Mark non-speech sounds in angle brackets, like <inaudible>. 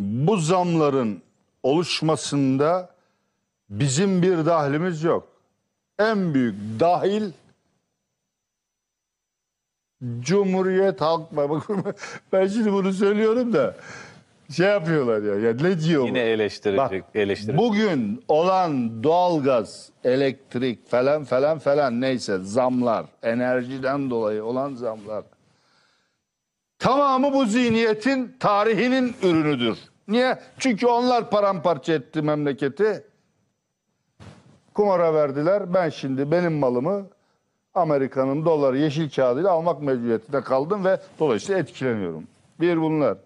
bu zamların oluşmasında bizim bir dahlimiz yok. En büyük dahil Cumhuriyet Halk Partisi. <laughs> Ben şimdi bunu söylüyorum da şey yapıyorlar ya. ya ne diyor Yine bu? eleştirecek, Bak, eleştirecek. Bugün olan doğalgaz, elektrik falan falan falan neyse zamlar, enerjiden dolayı olan zamlar Tamamı bu zihniyetin tarihinin ürünüdür. Niye? Çünkü onlar paramparça etti memleketi. Kumara verdiler. Ben şimdi benim malımı Amerika'nın doları yeşil kağıdıyla almak mecburiyetinde kaldım ve dolayısıyla etkileniyorum. Bir bunlar.